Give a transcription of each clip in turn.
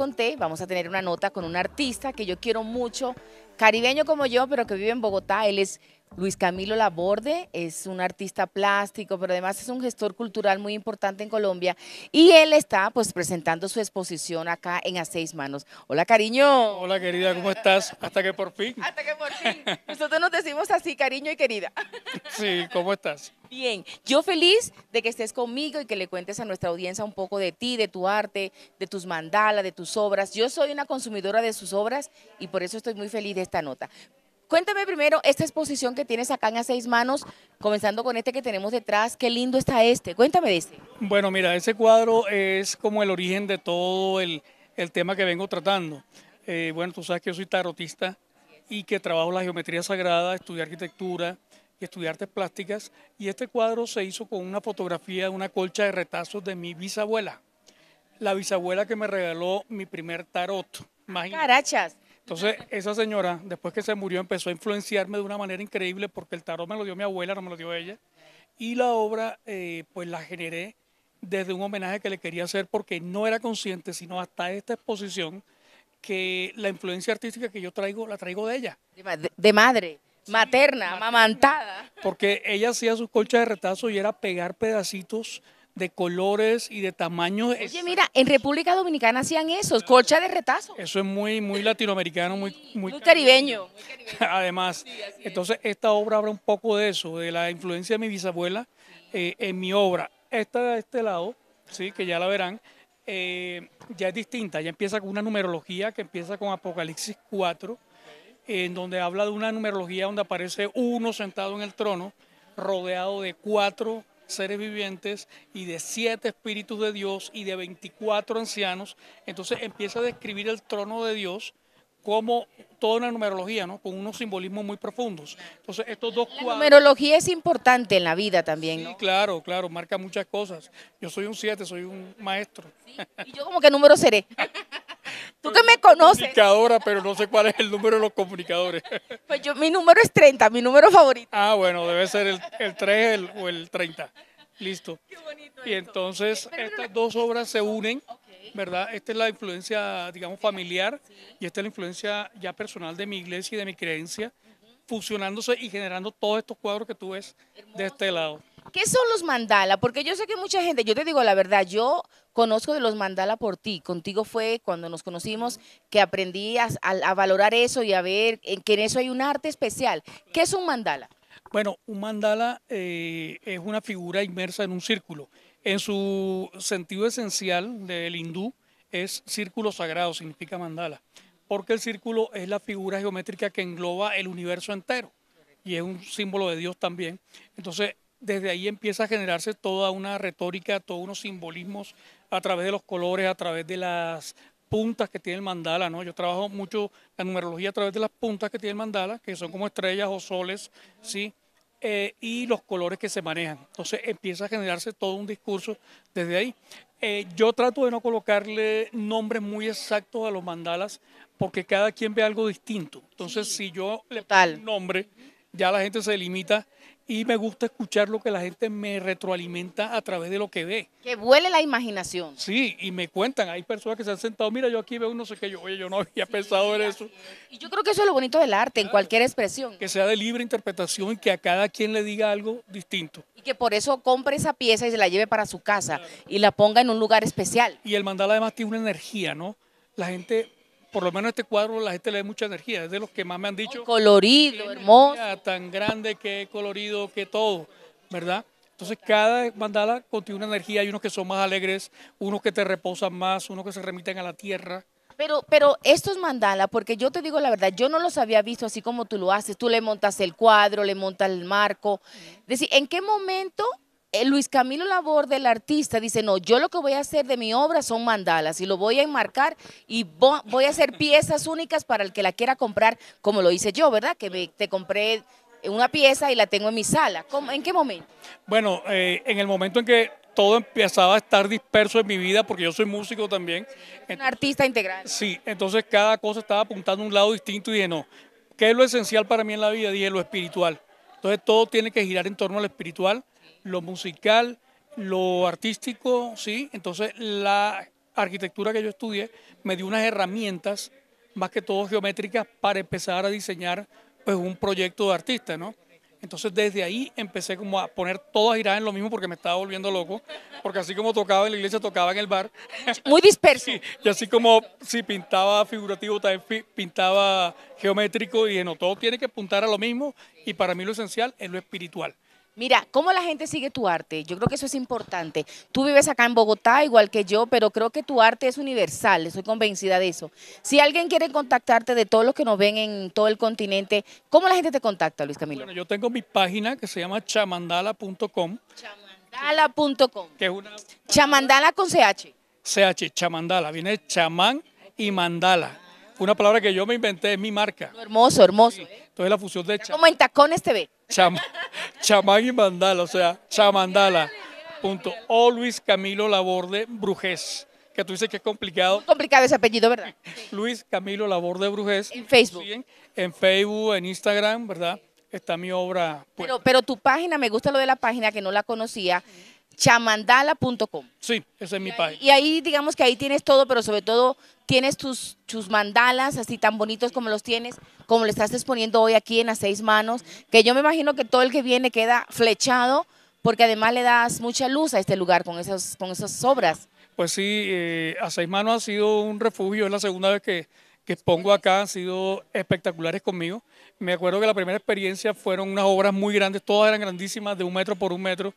conté, vamos a tener una nota con un artista que yo quiero mucho, caribeño como yo, pero que vive en Bogotá. Él es Luis Camilo Laborde es un artista plástico, pero además es un gestor cultural muy importante en Colombia y él está pues presentando su exposición acá en A Seis Manos. Hola cariño. Hola querida, ¿cómo estás? Hasta que por fin. Hasta que por fin. Nosotros nos decimos así, cariño y querida. Sí, ¿cómo estás? Bien, yo feliz de que estés conmigo y que le cuentes a nuestra audiencia un poco de ti, de tu arte, de tus mandalas, de tus obras. Yo soy una consumidora de sus obras y por eso estoy muy feliz de esta nota. Cuéntame primero esta exposición que tienes acá en A Seis Manos, comenzando con este que tenemos detrás, qué lindo está este, cuéntame de este. Bueno, mira, ese cuadro es como el origen de todo el, tema que vengo tratando. Eh, bueno, tú sabes que yo soy tarotista y que trabajo la geometría sagrada, estudié arquitectura y estudié artes plásticas, y este cuadro se hizo con una fotografía de una colcha de retazos de mi bisabuela, la bisabuela que me regaló mi primer tarot. Carachas. Entonces, esa señora, después que se murió, empezó a influenciarme de una manera increíble porque el tarot me lo dio mi abuela, no me lo dio ella. Y la obra, eh, pues la generé desde un homenaje que le quería hacer porque no era consciente, sino hasta esta exposición, que la influencia artística que yo traigo, la traigo de ella. De, madre, materna, amamantada. Porque ella hacía sus colchas de retazo y era pegar pedacitos de colores y de tamaños. Oye, mira, en República Dominicana hacían eso, colcha de retazo. Eso es muy, muy latinoamericano, muy, caribeño. Además, entonces esta obra habla un poco de eso, de la influencia de mi bisabuela eh, en mi obra. Esta de este lado, sí, que ya la verán, eh, ya es distinta, ya empieza con una numerología que empieza con Apocalipsis 4, en donde habla de una numerología donde aparece uno sentado en el trono, rodeado de cuatro seres vivientes y de siete espíritus de Dios y de 24 ancianos. Entonces empieza a describir el trono de Dios como toda una numerología, ¿no? Con unos simbolismos muy profundos. Entonces, estos dos cuadros... La numerología es importante en la vida también, claro, claro, marca muchas cosas. Yo soy un siete, soy un maestro. y yo como que número seré. Tú que me conoces. Comunicadora, pero no sé cuál es el número de los comunicadores. Pues yo, mi número es 30, mi número favorito. Ah, bueno, debe ser el, el 3 o el 30. Listo. Qué bonito. Y entonces estas dos obras se unen, ¿verdad? Esta es la influencia, digamos, familiar y esta es la influencia ya personal de mi iglesia y de mi creencia, fusionándose y generando todos estos cuadros que tú ves de este lado. ¿Qué son los mandala? Porque yo sé que mucha gente, yo te digo la verdad, yo conozco de los mandala por ti. Contigo fue cuando nos conocimos que aprendí a, valorar eso y a ver que en eso hay un arte especial. ¿Qué es un mandala? Bueno, un mandala eh, es una figura inmersa en un círculo. En su sentido esencial del hindú es círculo sagrado, significa mandala, porque el círculo es la figura geométrica que engloba el universo entero y es un símbolo de Dios también. Entonces, desde ahí empieza a generarse toda una retórica, todos unos simbolismos a través de los colores, a través de las puntas que tiene el mandala, ¿no? Yo trabajo mucho la numerología a través de las puntas que tiene el mandala, que son como estrellas o soles, ¿sí? Eh, y los colores que se manejan. Entonces empieza a generarse todo un discurso desde ahí. Eh, yo trato de no colocarle nombres muy exactos a los mandalas porque cada quien ve algo distinto. Entonces, si yo le pongo un nombre, ya la gente se limita y me gusta escuchar lo que la gente me retroalimenta a través de lo que ve. Que vuele la imaginación. Sí, y me cuentan, hay personas que se han sentado, mira, yo aquí veo no sé qué, yo, oye, yo no había pensado en eso. Y yo creo que eso es lo bonito del arte, en cualquier expresión. Que sea de libre interpretación y que a cada quien le diga algo distinto. Y que por eso compre esa pieza y se la lleve para su casa y la ponga en un lugar especial. Y el mandala además tiene una energía, ¿no? La gente por lo menos este cuadro la gente le da mucha energía, es de los que más me han dicho. colorido, hermoso. Tan grande que colorido que todo, ¿verdad? Entonces cada mandala contiene una energía, hay unos que son más alegres, unos que te reposan más, unos que se remiten a la tierra. Pero, pero estos mandala, porque yo te digo la verdad, yo no los había visto así como tú lo haces, tú le montas el cuadro, le montas el marco. Es decir, ¿en qué momento eh, Luis Camilo Labor, del artista, dice, no, yo lo que voy a hacer de mi obra son mandalas y lo voy a enmarcar y voy a hacer piezas únicas para el que la quiera comprar, como lo hice yo, ¿verdad? Que me, te compré una pieza y la tengo en mi sala. ¿En qué momento? Bueno, eh, en el momento en que todo empezaba a estar disperso en mi vida, porque yo soy músico también. Un artista integral. Sí, entonces cada cosa estaba apuntando a un lado distinto y dije, no, ¿qué es lo esencial para mí en la vida? Dije, lo espiritual. Entonces todo tiene que girar en torno al espiritual lo musical, lo artístico, ¿sí? Entonces la arquitectura que yo estudié me dio unas herramientas, más que todo geométricas, para empezar a diseñar pues un proyecto de artista, ¿no? Entonces desde ahí empecé como a poner todas giradas en lo mismo porque me estaba volviendo loco, porque así como tocaba en la iglesia, tocaba en el bar. Muy disperso. y, así como si pintaba figurativo, también pintaba geométrico y todo tiene que apuntar a lo mismo y para mí lo esencial es lo espiritual. Mira, ¿cómo la gente sigue tu arte? Yo creo que eso es importante. Tú vives acá en Bogotá, igual que yo, pero creo que tu arte es universal, estoy convencida de eso. Si alguien quiere contactarte de todos los que nos ven en todo el continente, ¿cómo la gente te contacta, Luis Camilo? Bueno, yo tengo mi página que se llama chamandala.com. Chamandala.com. Que una... Chamandala con CH. CH, chamandala. Viene chamán y mandala. Una palabra que yo me inventé, es mi marca. Hermoso, hermoso. ¿eh? Entonces la fusión de... chamán. como en Tacones ve? Chamán chamán y mandala, o sea, chamandala. Punto. O Luis Camilo Laborde Brujés, que tú dices que es complicado. complicado ese apellido, ¿verdad? Luis Camilo Laborde Brujés. En Facebook. En Facebook, en Instagram, ¿verdad? Está mi obra. Pues. Pero, tu página, me gusta lo de la página que no la conocía chamandala.com. Sí, ese es mi país. Y ahí digamos que ahí tienes todo, pero sobre todo tienes tus, tus mandalas así tan bonitos como los tienes, como le estás exponiendo hoy aquí en las seis manos, que yo me imagino que todo el que viene queda flechado, porque además le das mucha luz a este lugar con esas, con esas obras. Pues sí, eh, a seis manos ha sido un refugio, es la segunda vez que, que pongo acá han sido espectaculares conmigo. Me acuerdo que la primera experiencia fueron unas obras muy grandes, todas eran grandísimas, de un metro por un metro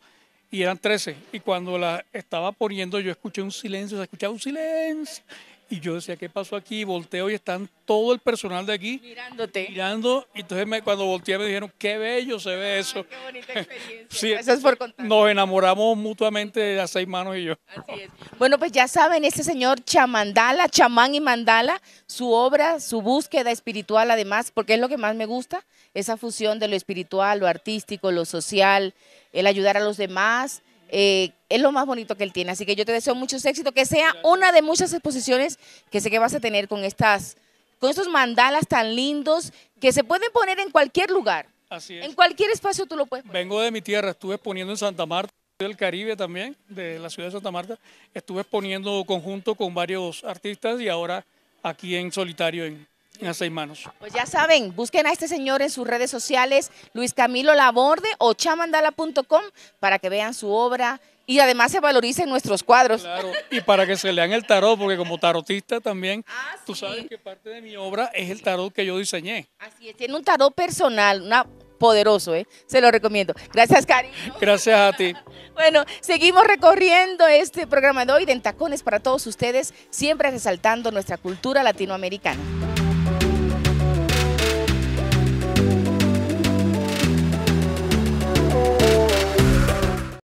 y eran 13. Y cuando la estaba poniendo, yo escuché un silencio, se escuchaba un silencio. Y yo decía, ¿qué pasó aquí? volteo y están todo el personal de aquí. Mirándote. Mirando. Y entonces cuando volteé me dijeron, qué bello se ve ah, eso. Qué bonita experiencia. sí, Gracias por contar. Nos enamoramos mutuamente de las seis manos y yo. Así es. Bueno, pues ya saben, este señor Chamandala, chamán y mandala, su obra, su búsqueda espiritual además, porque es lo que más me gusta, esa fusión de lo espiritual, lo artístico, lo social, el ayudar a los demás. Eh, es lo más bonito que él tiene. Así que yo te deseo muchos éxitos, que sea una de muchas exposiciones que sé que vas a tener con estas, con estos mandalas tan lindos que se pueden poner en cualquier lugar. Así es. En cualquier espacio tú lo puedes poner. Vengo de mi tierra, estuve exponiendo en Santa Marta del Caribe también, de la ciudad de Santa Marta, estuve exponiendo conjunto con varios artistas y ahora aquí en solitario en, en seis manos. Pues ya saben, busquen a este señor en sus redes sociales, Luis Camilo Laborde o chamandala.com para que vean su obra y además se valoricen nuestros cuadros. Claro, y para que se lean el tarot, porque como tarotista también, ah, tú sabes que parte de mi obra es el tarot que yo diseñé. Así es, tiene un tarot personal, una, poderoso, ¿eh? se lo recomiendo. Gracias, Cari. Gracias a ti. bueno, seguimos recorriendo este programa de hoy de tacones para todos ustedes, siempre resaltando nuestra cultura latinoamericana.